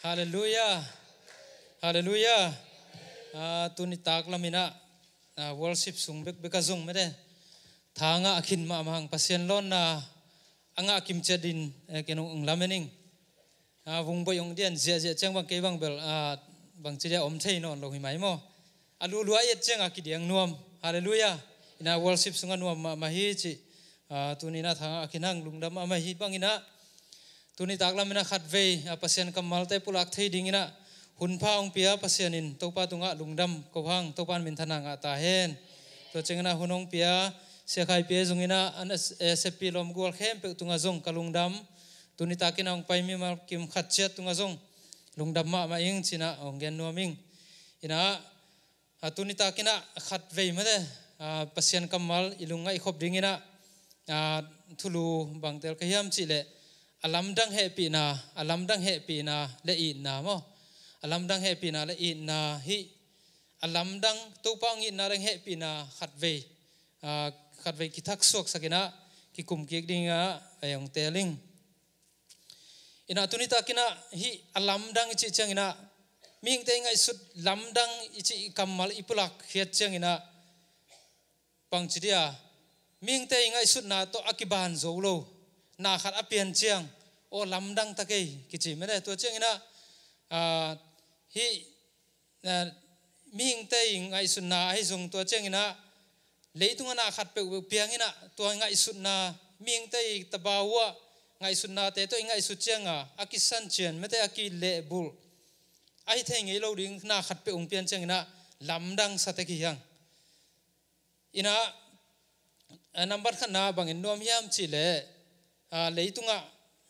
Hallelujah. Hallelujah. À, tu ni tak lam ina à, worship sung bek beka zong me de. Thanga akhin ma mang pasien lon na à, anga à kim chadin kenong ang lamening. À, vung bơi ông điện dễ dễ chăng bằng cái bằng bel à, bằng chỉ ôm thấy non lâu hi mai mo. Alu lua yết chăng akhi à, diang nuam. Hallelujah. Ina worship sungan nuam ma hi chi. À, tu ni na thanga akhinang lungdam ma hi bangina. ina ตุนิตากลามินาขัดเวอาพัศยันกัมมัลเตปุลักเทดิงินะหุนพาองเปียพัศยันินตกปาตุงะลุงดัมกบังตกปานมินทนางะตาเฮนตัวเจงนะหุนองเปียเสียใครเปียจงินะอันเอสปีลมกวลเข้มเปตุงะจงกัลุงดัมตุนิตากินองไปมีมาคิมขัดเชียตุงะจงลุงดัมมามาเองชินะองเกนนัวมิงอินะตุนิตากินะขัดเวมาเดพัศยันกัมมัลอิลุงะอิขบดิงินะทุลูบางเตลกะยามจิเล alam dang he pi na alam dang he pi na le in na mo alam dang he pi na le in na hi alam dang tu pang in na dang he pi na khat ve à, khat ve ki thak sok sakina ki kum ki dinga ayong teling ina tunita kina hi alam dang chi changina ming te ngai sut lam dang ichi kamal ipulak hiat changina pangchidia ming te ngai sut na to akiban zolo นาขัดอเปียนเชียงโอ้ลำดังตะกี้กิจไม่ได้ตัวเชียงนะฮีมิหิงเตยงไอสุนนาไอุงตัวเชียงนะเลยตุงนาขัดเปบเปียงนะตัวไงสุนนามิหิงเตยตบาวะไงสุนนาเตตัวไงสุเชียงอ่ะอากิสันเชียนไม่ได้อากิเลบุลไอเทงไอเราดิ้งนาขัดเปกุงเปียนเชียงนะลำดังสะตะกี้ยังอินะนับบัตรขนาบางอินโดมยามจิเล่เลยตุงอ่ะ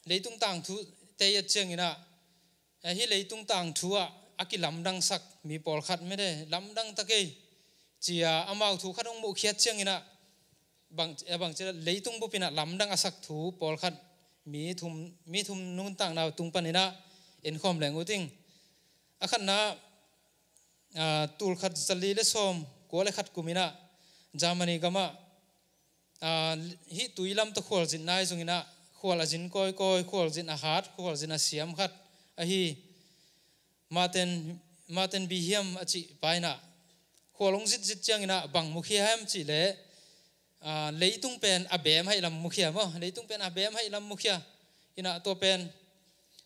เลยตุงต่างทุเตยเชียงน่ะเฮ้เลยตุงต่างทุอ่ะอากิลำดังสักมีปอลขัดไม่ได้ลำดังตะเกยจีอาอามาทุขัดองโมเขียเจียงน่ะบางเออบางเจ้าเลยตุงบุปินะลำดังอสักทุปอลขัดมีทุมมีทุมนุนต่างดาวตุงปันน่ะเอ็นคอมแหลงอุติงอาขันนะตูลขัดสลีเลสอมกัวเลขัดกุมินะจามันีกามะฮิตุยลำตะขวดจินนายสุงินะ khua là dính coi coi khua là dính à hát khua là dính à xiêm khát à hi mà tên mà tên bị hiểm à chị bài nà khua lông dít dít chăng nà bằng mục hiểm chị lệ à lấy tung pen à bém hay làm mục hiểm không lấy tung pen à bém hay làm mục hiểm ina to pen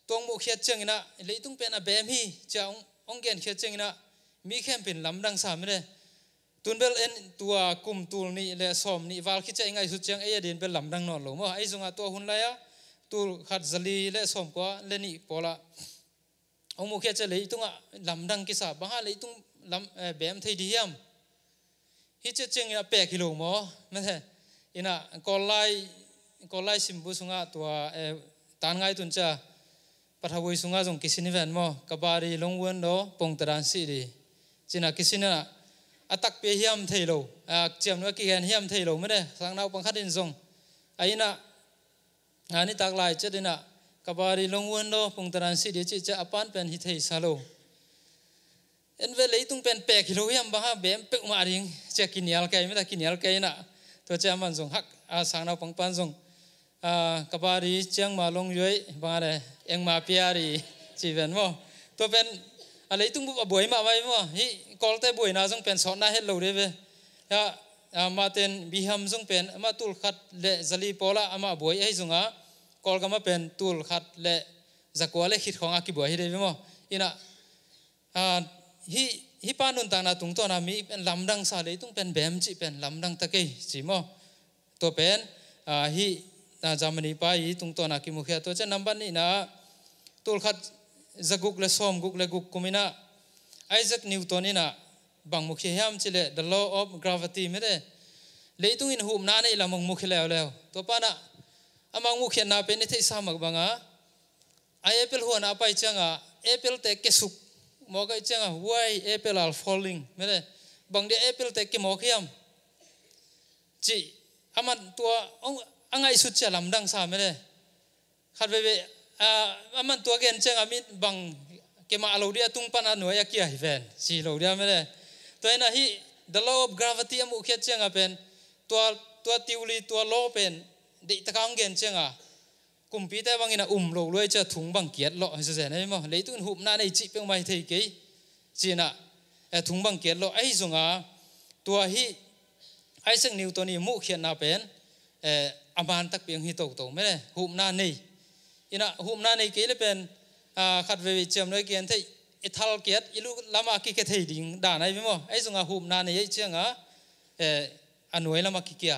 tuang mục hiểm chăng ina lấy tung pen à bém hi cha ông ông gen hiểm chăng ina mi khem pin lắm đang sàm đấy tunbel en tua kum tul ni le som ni wal khi chai ngai su chang e din bel lam dang non lo mo ai zunga tua hun la ya tul khat zali le som ko le ni pola omu khe chale itunga lam dang ki sa ba ha le itung lam à, bem thei di yam hi che cheng ya pe ki lo mo me the ina kolai kolai simbu sunga tua à, e tan ngai tun cha pathawoi sunga jong kisini ven mo kabari longwen do pongtaran si ri china kisina a à, tak pe hiam thailo à, a chem no ki hen hiam thailo me ne sang nau pangkhat in zong aina ani à, tak lai che dina kabari longwon lo pungtaran si de chi cha apan pen hi thei salo en ve leitung pen pe ki lo yam ba ha bem pe ma ring che ki nial kai me ta ki nial kai na to cha man zong hak a sang nau pangpan zong a kabari chang ma long yoi ba re eng ma piari chi ven mo to pen อะไรตุ้งบุบวยมาไว้มั้งฮิกอลเตบวยน่าจงเป็นสอนน่าเห็นเราเด้เว้ยมาเต็นบิฮัมจงเป็นมาตุลขัดเละจลีพอละมาบวยไอ้จงอ่ะกอลก็มาเป็นตุลขัดเละจักวาเละขิดของอากิบวยให้ได้มั้งอินะฮิฮิปานุนต่างนาตุงตัวนามีเป็นลำดังซาเลยตุ้งเป็นแบมจีเป็นลำดังตะเกยจีมั้งตัวเป็นฮิจามนีไปตุงตัวนากิมุขยาตัวเจ้านัมบันนี่นะตุลขัด zaguk le som guk le guk kumina Isaac Newton ina bang mukhi ham chile the law of gravity mere leitung in hum na nei lamang mukhi lew lew to na amang mukhi na pe ni thei samak banga ai apple huana pai changa apple te kesuk mo kai changa why apple are falling mere bang de apple te ki mo khiam chi aman tua ong angai su chalam dang sa mere khat ve ve aman à, tua gen cheng ami bang ke ma lo dia tung pan anu ya kia hi ven si lo dia mele to na hi the law of gravity amu khe cheng a à, pen tua tua tiuli tua lo pen de takang gen cheng a à? kumpi te bang ina um lo loi cha thung bang kiat lo se se nei mo lei tun hup na nei chi peng mai thei ke chi na e thung bang kiat lo ai zunga tua hi ai sang newton ni mu khian na pen e aman tak piang hi tok tok mele hup na nei ินะหุ่มนาใน้เกลเป็นขัดเวรเจียมด้วยเกียนที่อิทัลเกียรติลูกลามากิเกติดิ่งด่านไอ้พี่โมไอ้สงหุมนาในยี่เชียงอ่ะเอออันวยลามากิเกีย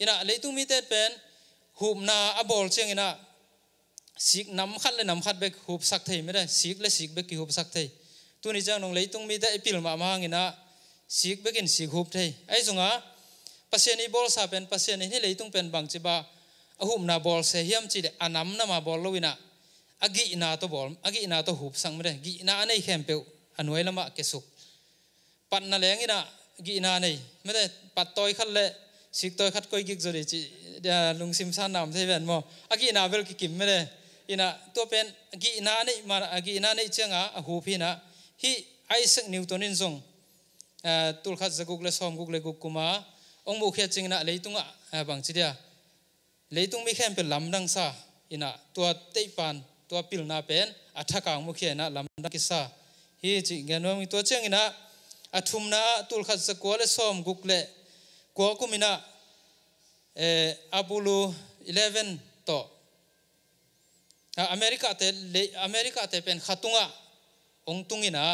อินะเลยตุ้มีแต่เป็นหุ่มนาอบอลเชียงอินะสิกน้ำขัดเลยน้ำขัดเบกหุบสักเทไม่ได้สิกเลยสิกเบกกี่หุบสักเทตัวนี้เจังน้องเลยตุ้มมีแต่อพิลมาบ้างอินะสิกเบกินสิกหุบเทไอ้สงอ่ะเปษรเนต่อีบอลซาเป็นเปษรเซนต์นี่เลยตุ้มเป็นบางจีบา ahum na bol se hiam chi de anam na ma bol loina agi na to bol agi na to hup sang mre gi na nei khem pe anuai lama ke suk pat na leng ina gi na nei me de pat toy khat le sik toi khat koi gik zori chi lung sim san nam se ben mo agi na bel ki kim me de ina to pen agi na nei ma agi na nei chenga a hup hi na hi isaac newton in zong eh, tul khat zaguk le som guk le guk kuma ong mu khia chingna leitunga eh, bang chi dia ลยต้องไม่แค่เป็นลำดังซาอินะตัวเตยปานตัวพิลนาเป็นอัฐกางมุขเีนะลำดังกิซาฮีจิงเงินวัามีตัวเชียงอินะอัฐุมนาตุลขัดสกุวแลสอมกุกเลกัวกุมินะเอออาบุลูอีเลฟเว่นต่ออเมริกาเตลอเมริกาเตเป็นขัตุงะองตุงินะ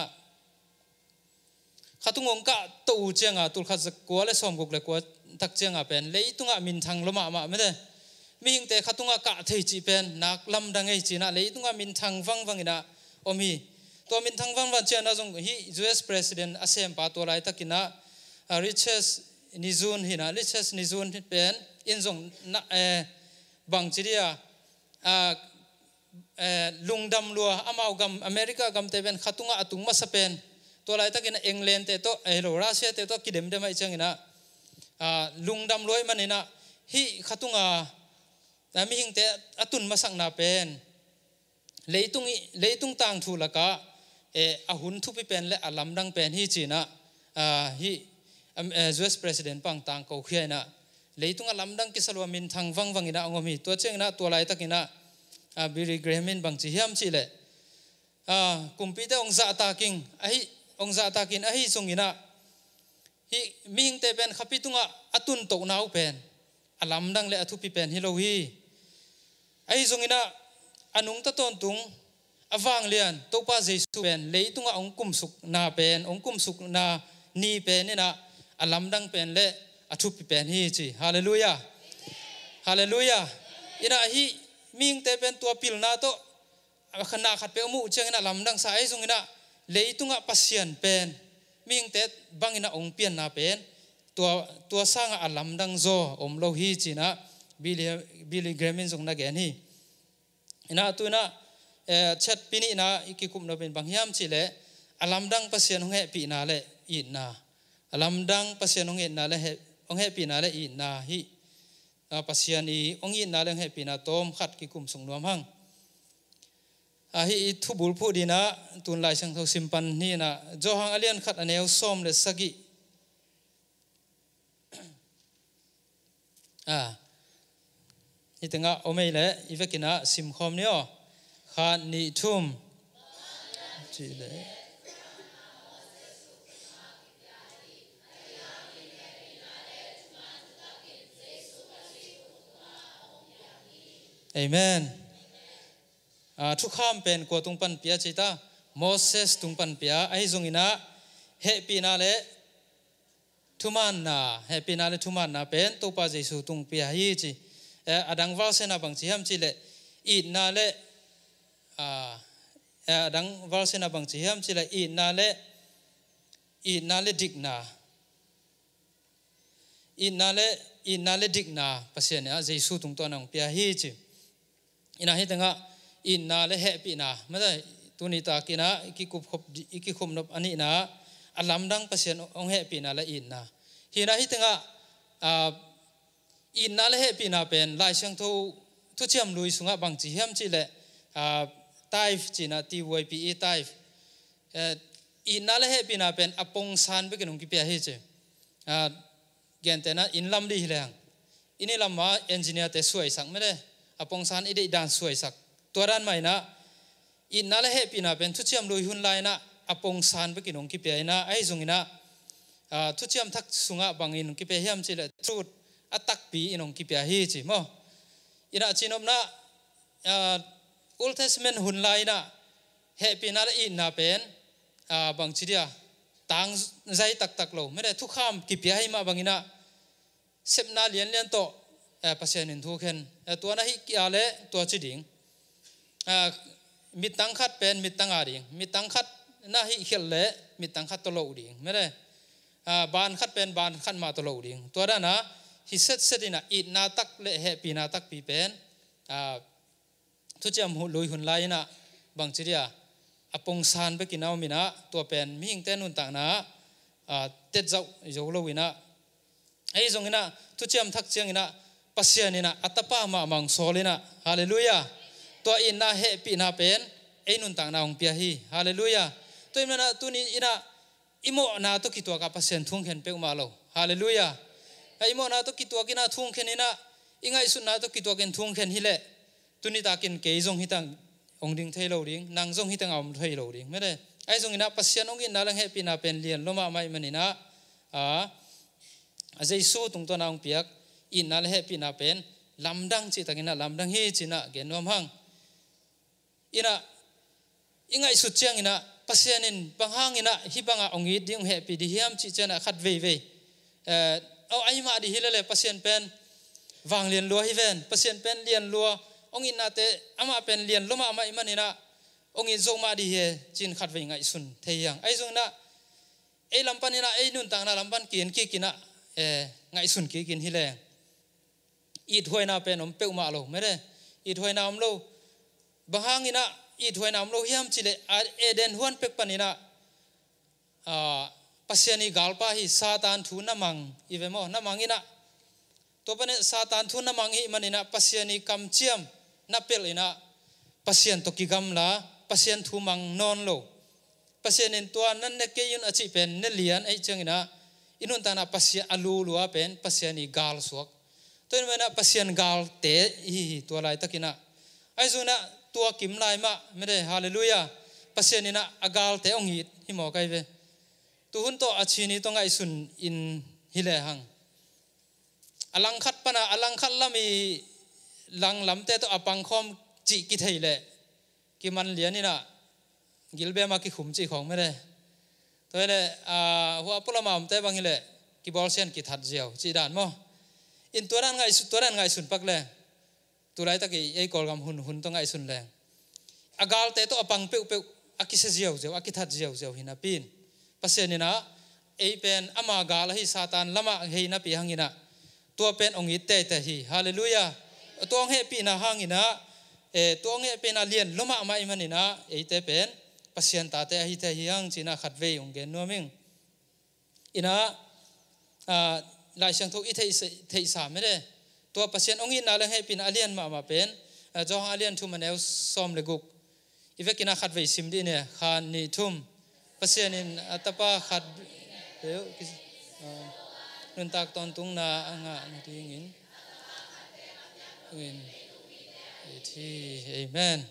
ขัตุงองกะตัวเชียงอ่ะตุลขัดสกุวแลสอมกุกเลกัวตักเชียงอ่ะเป็นเลยตุงะมินทังลมะมาไม่ได้ mi hing te khatunga ka thei chi pen nak lam dangai chỉ na lấy tunga min thang wang wang ina omi to thăng thang wang wang chana jong hi US president ASEAN asem pa to lai takina riches nizun hina Richard nizun pen in jong na bang chiria a đâm lua amau gam america gam te ben khatunga atung ma sa pen to lai takina england te to hello russia te to kidem dem ai changina à, lungdam loi manina hi tunga แต่ไม่หิงเตะอตุนมาสังนาเป็นเลยตุงเลยตุงต่างถูละกะเออหุนทุบไปเป็นและอลัมดังเป็นฮีจีนะอ่าฮียูเอสประธานปังต่างเขาเขียนนะเลยตุงอลัมดังกิสลวามินทางวังวังอินะองมีตัวเชงนะตัวไรตักินะอ่าบิริเกรมินบังจีฮัมจีเลยอ่ากุมพีเตองซาตากิงไอองซาตากินไอสุงอินะฮีมิงเตเป็นขับพิตุงะอตุนตกนาวเป็นอลัมดังและอทุพิเป็นฮิโลฮี ai dùng ina anung ta ton tung awang lian to pa jesu ben leitunga ong kum suk na pen ong kum suk na ni pen ina alam dang pen le athu pi pen hi chi hallelujah hallelujah ina hi ming te pen tua pil na to khana khat pe mu cheng ina lam dang sa ai jung ina leitunga pasian pen ming te bang ina ong pian na pen tua tua sanga alam dang zo om lo hi chi na Billy Graham zong na gen hi ina tu na chat pini na iki kum no ben bang hiam chi le alam dang pasien hong he pi na le in na alam dang pasien hong he na le he ong he pi na le in na hi pasien i ong in na le he pi na tom khat ki kum sung nom hang a hi thu bul phu di na tun lai sang thau sim pan ni na jo hang alian khat aneu som le sagi à นี่ตั้โอเไม่เลยอีเวกินะซิมคอมเนี่ยขานิทุมจีเลยเอเมนทุกข้ามเป็นกัวตุงปันเปียจิตาโมเสสตุงปันเปีย ไอ้จงอินะเฮปีนาเลทุมันนาเฮปีนาเลทุมันนาเป็นตัวปาเจสุตุงเปียฮีจีอดังว่ลเสนาบังจีฮัมจิเลอีนาเลอดังว่ลเสนาบังจีฮัมจิเลอีนาเลอีนาเลดิกนาอีนาเลอีนาเลดิกนาภาษาเนี่ยเจสุตุงตัวนองเปียฮีจิอินาเฮตังะอีนาเลเฮปีนาไม่ได้ตัวนี้ตากินะอีกิคุบขบอีกิคุมนบอันนี้นะอัลลัมดังภาษาองเฮปีนาเลอีนาฮีนาเฮตังะอินนั่นแหละปีนาเป็นลายเชยงทูทุเชียอมลุยสุงะบางจีเฮียมจีเละอ่าไตฟ์จีน่าตีวัยปีไตฟ์เอ่ออินนั่นแหละปีนาเป็นอปงซานไปกันหงกีเปียเฮจีอ่าแกนแต่นะอินลำดีเลยอินี่ลำมาเอนจิเนียร์แต่สวยสักไม่ได้อปงซานอีเดดานสวยสักตัวด้านใหม่นะอินนั่นแหละปีนาเป็นทุเชียอมลุยหุ่นลายนะอปงซานไปกันหงกีเปียนะไอุ้งนะอ่าทุเชียมทักสุงะบางอินงกีเปียเฮียมจีเลยทุู atak pi inong ki pia hi chi mo ina chinom na ah, old testament hun lai na he pi na i na pen a ah, bang chi dia tang zai tak tak lo mere thu kham ki pia hi ma bangina sep na lian lian to eh, pasian in thu khen eh, tua na hi kia le tua chi ding ah, mi tang khat pen mi tang a ding mi tang khat na hi khel le mi tang khat to lo ding mere ban khat pen ban khat ma to lo ding tua da na hi set set ina it na tak le he pi na tak pi pen a ah, thu cham hu lui hun lai na bang chiria apong san be kinau mina to pen ming ten hun tang na a ah, tet zau zo lo ina ei zong ina thu cham thak chiang ina pasian ina atapa ma mang sol ina hallelujah to in na he pi na pen ei nun tang na ong pia hi hallelujah to ina tu ni ina imo na to ki to ka pasian thung khen pe ma lo hallelujah ai mo na to kitwa na, thung khen ina ingai su na to kitwa ken thung khen hile tuni ta kin ke jong hitang ong ding thei lo ring nang jong hitang am thei lo ring mere ai jong ina pasian ong ina lang happy na pen lian loma mai manina a ajai su tung to na ong piak in na happy na pen lamdang chi takina lamdang hi china genom hang ina ingai su chiang ina pasianin banghang ina hibanga ongi ding happy di hiam chi chana khat ve ve eh, เอาไอ้มาดิฮิเลเลปัสเซียนเป็นวางเรียนรัวฮิเวนปัสเซียนเป็นเรียนรัวองอินนาเตอามาเป็นเรียนรัวมาอามาอิมันนี่นะองอินโจมาดิเฮจินขัดไว้ไงสุนเทียงไอ้จงนะไอ้ลำปันนี่นะไอ้นุ่นต่างนะลำปันกินกี่กินนะเอไงสุนกี่กินฮิเลอีถวยนาเป็นอมเปิ้วมาโลไม่ได้อีถวยนาอมโลบางหางนี่นะอีถวยนาอมโลเฮียมจิเลเอเดนฮวนเป็กปันนี่นะอ่า pasiani galpa hi satan thu namang ivemo namangina to pane satan thu namang hi manina pasiani kamchiam na ina pasien to kigam la pasien thu mang non lo pasien en tua nan ne keyun achi pen ne lian ai changina inun ta pasia alu lua pen pasiani gal suak to in mena pasian gal te hi to lai takina ai zuna tua kim lai ma mere hallelujah pasianina agal te ong hi hi mo kai ve tu hun to achini to ngai sun in hile hang alang khat pana alang khat i lang lam te to apang khom chi ki theile ki man lian ina gilbe ma ki khum chi khong mere to ile e a hu apula ma amte bang ile ki bol sen ki that jiao chi dan mo in turan ngai su turan ngai sun tu tulai ta ki ei kol gam hun hun to ngai sun le agal te to apang pe pe akise jiao jiao akithat jiao jiao hina pin พเรนนะเอเป็นอมากาลฮีซาตานละมาให้นะปีหังินะตัวเป็นองค์อิตเตเตฮีฮาเลลูยาตัวองค์เฮปีนะหังินะเอตัวองค์เฮเป็นอาเลียนละมาอมาอิมันินะเอเตเป็นพเสนตาเตฮีเตฮีฮังจีนะขัดเวยองเกนนัวมิงอินะลายเชียงทุกอิเทอิเทอิสามไม่ได้ตัวพเสนองค์อินาเลงเฮปีนอาเลียนมามาเป็นจอฮอาเลียนทุมันเอลซอมเลกุกอีเวกินาขัดเวยซิมดีเนี่ยขานิทุ่ม pasian in atapa ah, khat reu ah, nun tak ton tung na anga ah, na ding in in eti amen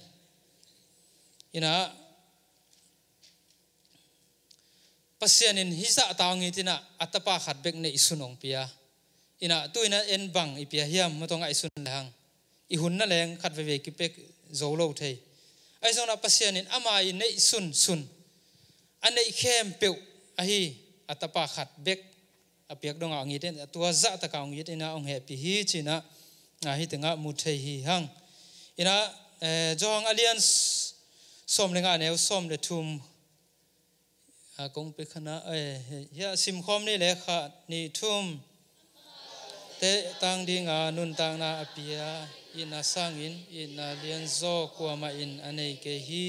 ina pasian in hisa tangi tina atapa khat bek ne isunong pia ina tuina en bang ipia hiam matong ai sun lang i hun na leng khat ve ve ki pek zo thei ai zona ama i ne sun sun anh ấy khem biểu ahi atapa khát bek apiak dong ang iten tua za ta ka ang iten ang happy hi china na hi tenga mu thei hi hang ina eh, jong alliance som lenga ne som le thum a kong pe khana ya eh, sim khom ni lẽ khát ni thum te tang đi a nun tang na apia ina sang in ina liên do qua mà in anh ấy cái hi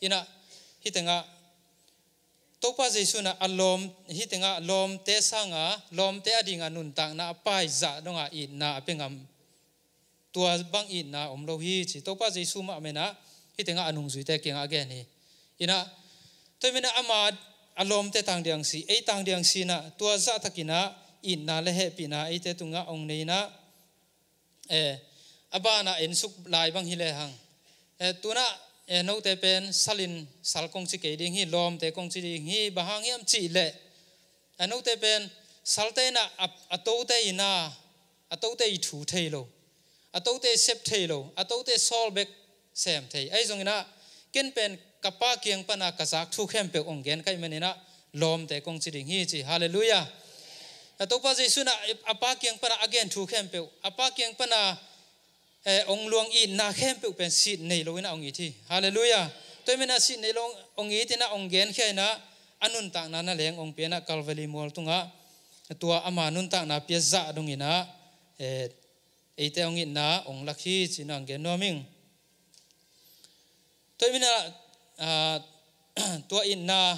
ina hi tenga ตปาเจสุนะอารมณ์ฮิตงอารมณ์เตสังะรมณ์เทอดิงะนุนตังนาปายจะดงะอินนาเป็งตัวบังอินนาอมโลฮิตปาเจสุมาเมนะฮิตงาอนุงสุเตกิงะเกนีอินะตัวเมนะอามาอลมเตตังเดียงสีไอตังเดียงสีนะตัวจะตะกินะอินนาเลเฮปินะไอเตตุงะองเนนะเอออาบานาเอ็นสุกลายบังฮิเลหังเออตัวนะ eno te pen salin sal kong chi ke ding hi lom te kong chi ding hi bahang yam chi le eno te pen sal te na ato te ina ato te i thu thei lo ato te sep thei lo ato te sol bek sem thei ai zong ina ken pen kapa kiang pana kazak thu khem pe ong gen kai menina lom te kong chi ding hi chi hallelujah ato à pa jesu na apa à kiang pana again à thu khem pe apa kiang pana ông eh, luang in na khem pe pen sit nei lo na ong i thi hallelujah toy mena sit nei long ong i ti na ong gen khe na anun tak na na leng ong pe na kalvali mol tunga tua ama nun tak na pia za dong ina e eh, ate ong in na ong lakhi chinang gen noming toy mena tua in na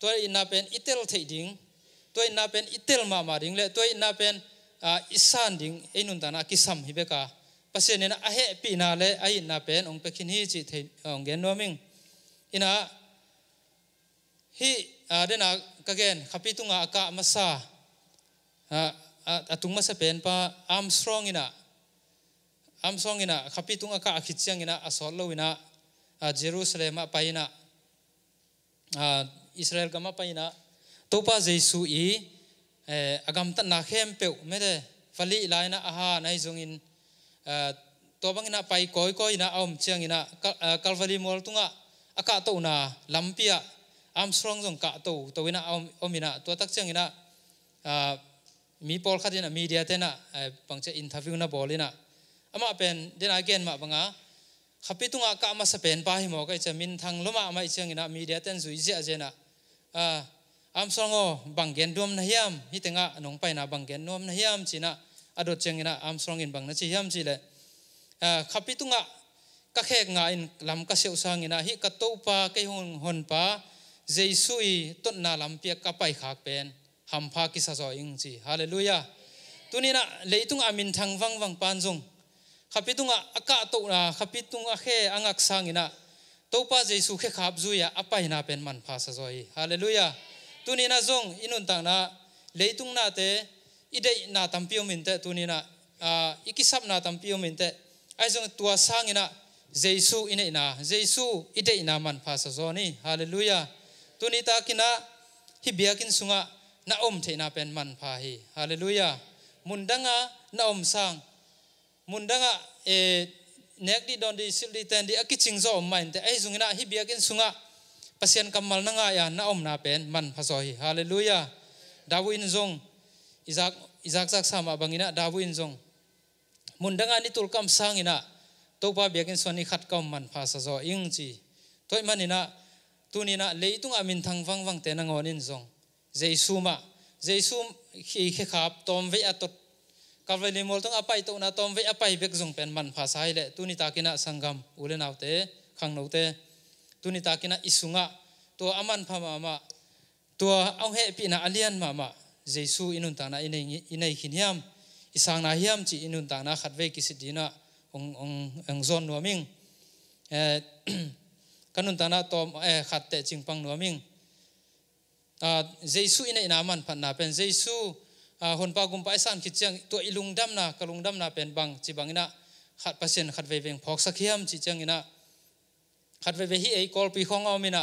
tua in na pen itel thei ding tua in na pen itel ma ma ding le tua in na pen isan ding einun ta na kisam hibeka ปัจเนนะอาเหปีนาเลอินาเป็นองเปคินฮีจิเองเนนมิงอินะฮีอ่าเดนักเกนขับปีตุงอากามาซาอะตุงมาสเป็นปะอัมสตรองอินะอัมสตรองอินะขับปีตุงอากาขิตเซียงอินะอสอลลวินะอะเยรูซาเล็มไปนะอ่าอิสราเอลก็มาไปนะตัวพระเยซูอีเอ่ออากรมตันนักเข้มเปรวไม่ได้ฟลีไลน์นะอาฮารในจงอินตัวบางอินาไปก้อยก้อยนะอมเชียงอินาคัลฟารีมอลตุงะอากาศตัวน่ะลำพิยะอัมสตรองจงกาตัวตัวอินาอมอมินาตัวตักเชียงอินามีพอลขัดอินะมีเดียเตนะบางเชอินทาฟวิวน่ะบอลินะอามาเป็นเดนอาเกนมาบังอ่ะขับไปตุงะกามาสเปนไปหมอก็จะมินทางลมาไม่เชียงอินามีเดียเตนสุยเจเจนะอัมสตรองอบางเกนดวมนะเฮียมฮิตงะนงไปนะบางเกนดวมนะเฮียมจีนะ ado chengina Armstrong in bang na chi yam chi le khapi tunga ka khek nga in lam ka seu sang ina hi ka to pa ke hon hon pa jeisui tot na lam pia ka pai khak pen ham pha ki sa zo ing chi hallelujah tunina leitung amin thang wang wang pan jong khapitunga aka to na khapitunga khe angak sangina topa jesu khe khap zuya apaina pen man pha sa zoi hallelujah tunina zong inun tang na leitung na te ide na tampio minte tuni na tunina ah, ikisap na tampio minte ai aizong tua sangina Jesu ine na Jesu ide na man phasa zoni hallelujah tunita kina hi biakin sunga na om the na pen man pha hi hallelujah mundanga na om sang mundanga e nek di don di sil di ten di akiching zo om main ai aizong ina hi biakin sunga pasien kamal nanga ya na om na pen man pha zo hi hallelujah dawin zong izak izak zak sama bangina dabu injong mundanga ni tulkam sangina topa biakin soni khat kaum man phasa zo ingchi toy manina tunina leitung amin thang wang wang te nangon injong jaisuma jaisum khi khe khap tom ve atot kavali mol tung apa itu na tom ve apai bek jong pen man phasa ile tunita kina sangam tu ni tunita kina isunga Tu aman phama ma to ang he pina alian mama เจสูอินุนตานาอินอินไอขินยามอิสังนาฮิยามจีอินุนตานาขัดเวกิสิดีนะองององซอนนัวมิงเออกันุนตานาตอมเออขัดเตจิงปังนัวมิงอ่เจสูอินไอนามันพันนาเป็นเจสูอ่หุนปากุมไปสันคิดเจียงตัวอิลุงดัมนากลุงดัมนาเป็นบังจีบังอินะขัดเปอร์เซ็นขัดเวเวงพอกสักเฮียมจีเจียงอินะขัดเวเวฮีไอคอลปีของอามินะ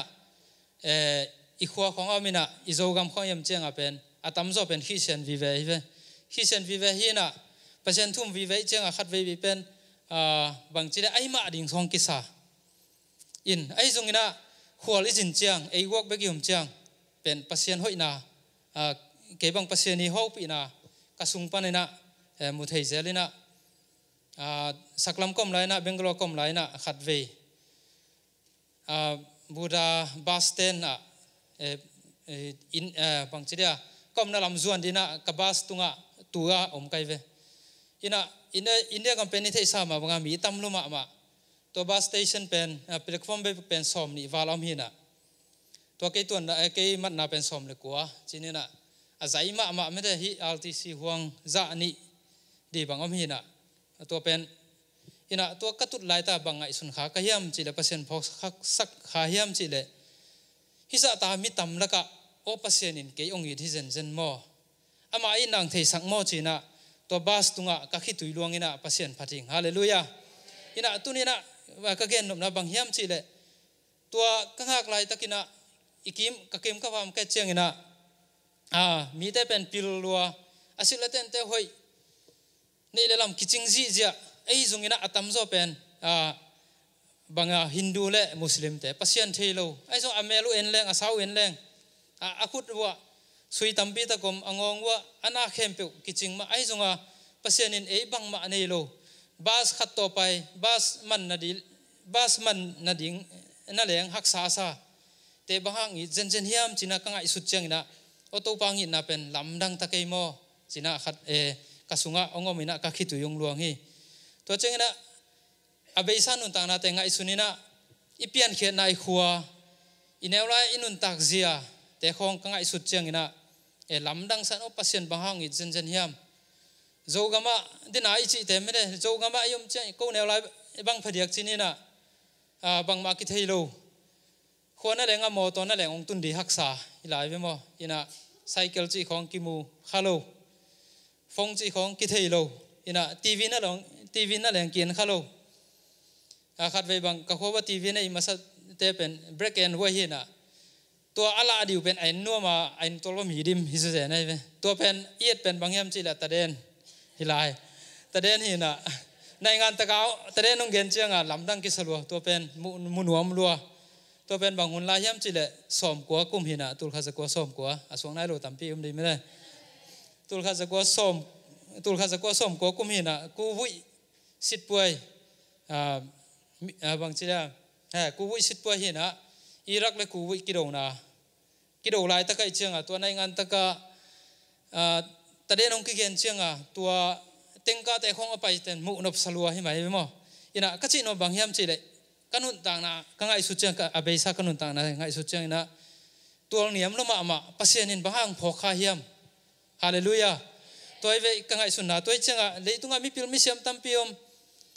เอออีขัวของอามินะอีโจกรรมของยมเจียงอ่ะเป็น atam zo pen khi sen vi ve ve khi sen vi ve hi na pasien thum vi ve cheng a khat ve vi pen a bang chi da ai ma ding thong ki in ai zung ina khwal i jin chang ai wak be gi hum chang pen pasien hoi na a ke bang pasien ni ho pi na ka sung pan na e, mu thei zelina a saklam kom lai na bengalo kom lai na khat ve a buddha basten a e, e, in bang chi da ก็มันลำส่วนที่น่ะกบัสตุงะตัวอมไกเวอินะอินเดอินเดียกำเป็นนิเทศมาบางมีตั้มลุมามาตัวบัสสเตชันเป็นอ่าเป็นคอมเป็นสมนิวาลอมฮีนะตัวเกตัวนั้เกย์มันน่าเป็นสอมเลยกัวจีนี่น่ะอาศัยมามาไม่ได้ฮิอัลติซีฮวงจานีดีบางอมฮีนะตัวเป็นอินะตัวกระตุ้นไหลตาบางไงสุนขาขยมจีเลยเปอร์เซนพอสักขยมจีเลยฮิสัตตามีตัมละกะ o pasien in ke ongi thi zen zen mo ama à in nang thei sang mo china to bas tunga ka khi tui luang ina pasien phating hallelujah ina tunina wa ka gen nom na bang hiam chi le tua ka ngak lai takina ikim ka kem ka wam ka cheng ina a mi te pen pil lua asil ten te hoi nei le lam kiching ji ja ei zung ina atam zo pen a banga hindu le muslim te pasien thei lo ai zo amelu en leng asau à en leng a akhut wa sui tampi ta kom angong wa ana khem pe kiching ma ai zonga pasian in ei bang ma nei lo bas khat to pai bas man na di bas man na ding na leng hak sa sa te bahang i zen jen hiam china kanga su cheng na oto pangi na pen lam lamdang takei mo china khat e kasunga ongomina ka khitu yong luang hi to chengna abeisa un ta na te nga isunina ipian khe nai khuwa inelai inun takzia te khong ka ngai sut chang ina e lam dang san o pasien ba hang i jen jen hiam zo gama din ai chi te me de zo gama yum che ko ne lai e bang phadiak chini na a bang ma ki thei lo khona le nga mo to na le ong tun di haksa ilai ve mo ina cycle chi khong ki mu khalo phong chi khong ki thei lo ina tv na long tv na leng kien khalo a khat ve bang ka khowa tv na i masa te pen break and way hi na ตัวอัลลอดิวเป็นไอ้นัวมาไอ้ตัวลมหีดิมฮิสเซนไอ้ตัวเป็นเอียดเป็นบางแห่มจิละตะเดนฮิลายตะเดนหินะในงานตะเกาตะเดนน้องเกนเชียงอ่ะลำดังกิสลัวตัวเป็นมุมนวมลัวตัวเป็นบางหุ่นลายแห่มจิละสมกัวกุมหินะตุลขาสกัวสมกัวอสวงนายโลตัมปีอุ้มดีไม่ได้ตุลขาสกัวสมตุลขาสกัวสมกัวกุมหินะกูวุ้ยสิทป่วยอ่าบางจิละเฮ้กูวุ้ยสิทป่วยหินะอิรักเลยกูวุ้ยกิโดนากิดอลายตะกี้เชียงอ่ะตัวในงานตะกะตะเดนองกิเกนเชียงอ่ะตัวเต็งกาแต่คงเอาไปแต่มุนบสลัวให้ไหมพี่มอยินะก็จโนบางยามชีเลยกันนุนต่างนะกังไงสุดเชียงกับอเบซากันนุนต่างนะไงสุดเชียงนะตัวเนียมลมาอ่ะปัสเซนินบางห้างพอข้าเฮียมฮาเลลูยาตัวไอ้เวกังไงสุนนะตัวไอเชียงอ่ะเลยตุงอ่ะมีพิลมิเชียมตัมพิอม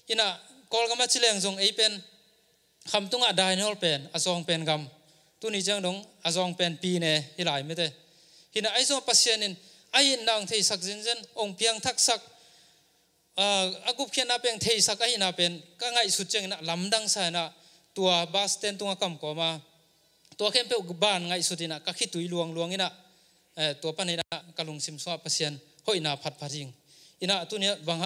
ยินะกอลกามาชีเลงทรงไอเป็นคำตุงอ่ะได้นอลเป็นอซองเป็นคำ tu ni jang dong azong pen pi ne hi lai me te hi na ai zo pasien in ai in nang thei sak jin jen ong piang thak sak a gup khian na peng thei sak ai na pen ka ngai su cheng na lam dang sa na tua bas ten tunga kam ko ma tua khem pe ban ngai su dina ka khi tui luang luang ina tua pan ina kalung sim swa pasien hoi na phat pharing ina tu ne bang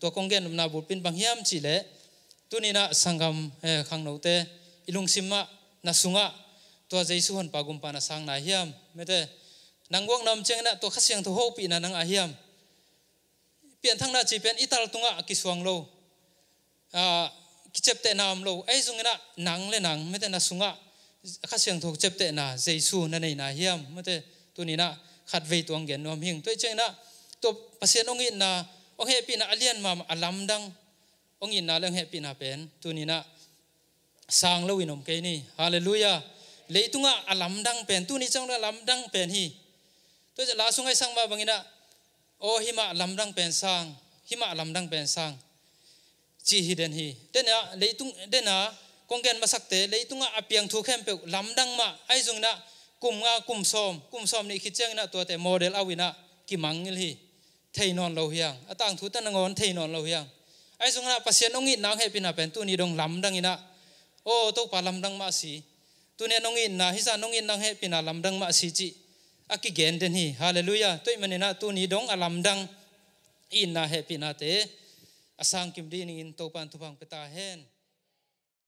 tua kong gen na bu pin bang hiam chi le tu ni na sangam khang no te ilung sim ma นั่งสุงะตัวเจสุขันปากุมปานาสังนาเฮียมเมื่อได้นางวงน้ำเจงนะตัวขัดเสียงทุกโอปีนานางอาเฮียมเปลี่ยนทั้งนัาจีเปลี่ยนอิตาลตุงะกิสวงโลอ่ากิเจ็บเตนามโลเอ้สุงนะนางเลนางเมื่อได้นงสุงะขัดเสียงทุกเจ็บเตนาเจสุนั่นเในนาเฮียมเมื่อได้ตัวนี้น่ะขัดเวตัวงเกนนอมหิงตัวเจงนะตัวภาษาองค์อินนาองค์เฮปีนาอเลียนมาอัลลัมดังองค์อินนาเรื่องเฮปีนาเป็นตัวนี้นะ sang lo inom ke ni hallelujah leitunga alam dang pen tu ni chang alam dang pen hi to ja la sungai sang ba bangina o hima alam dang pen sang hima alam dang pen sang chi hi den hi dena leitung dena kongken masak te leitunga apiang thu khem pe lam dang ma ai jung na kum nga kum som kum som ni khi chang na to te model awina ki mangil hi thei non lo hiang atang thu ta na ngon thei non lo hiang ai jung na pasien ongi nang he pina pen tu ni dong lam dang ina โอ้ตุกปาลำดังมาสีตุเนนงินนาฮิซานงินนางเฮปินาลำดังมาสีจิอากิเกนเดนฮีฮาเลลูยาตุยมันนะตุนีดงอาลำดังอินนาเฮปินาเตอสังกิมดีนินโตปันทุพังปตาเฮน